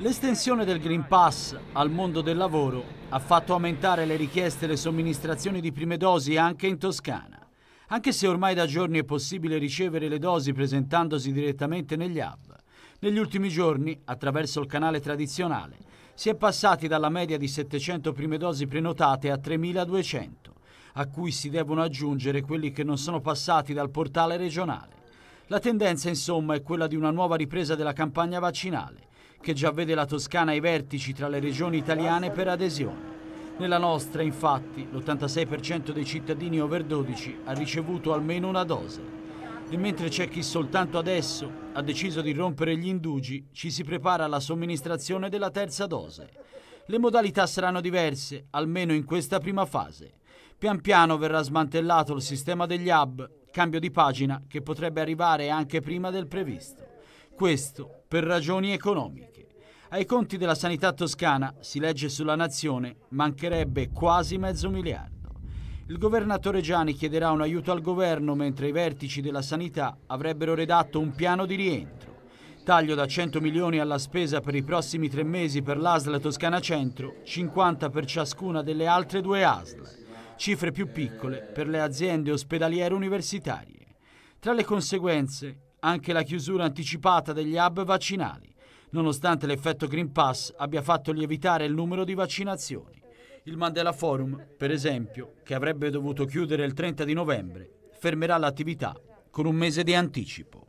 L'estensione del Green Pass al mondo del lavoro ha fatto aumentare le richieste e le somministrazioni di prime dosi anche in Toscana, anche se ormai da giorni è possibile ricevere le dosi presentandosi direttamente negli hub. Negli ultimi giorni, attraverso il canale tradizionale, si è passati dalla media di 700 prime dosi prenotate a 3.200, a cui si devono aggiungere quelli che non sono passati dal portale regionale. La tendenza, insomma, è quella di una nuova ripresa della campagna vaccinale che già vede la Toscana ai vertici tra le regioni italiane per adesione. Nella nostra, infatti, l'86% dei cittadini over 12 ha ricevuto almeno una dose. E mentre c'è chi soltanto adesso ha deciso di rompere gli indugi, ci si prepara alla somministrazione della terza dose. Le modalità saranno diverse, almeno in questa prima fase. Pian piano verrà smantellato il sistema degli hub, cambio di pagina che potrebbe arrivare anche prima del previsto. Questo per ragioni economiche. Ai conti della sanità toscana, si legge sulla nazione, mancherebbe quasi mezzo miliardo. Il governatore Gianni chiederà un aiuto al governo mentre i vertici della sanità avrebbero redatto un piano di rientro. Taglio da 100 milioni alla spesa per i prossimi tre mesi per l'ASL Toscana Centro, 50 per ciascuna delle altre due ASL. Cifre più piccole per le aziende ospedaliere universitarie. Tra le conseguenze, anche la chiusura anticipata degli hub vaccinali, nonostante l'effetto Green Pass abbia fatto lievitare il numero di vaccinazioni. Il Mandela Forum, per esempio, che avrebbe dovuto chiudere il 30 di novembre, fermerà l'attività con un mese di anticipo.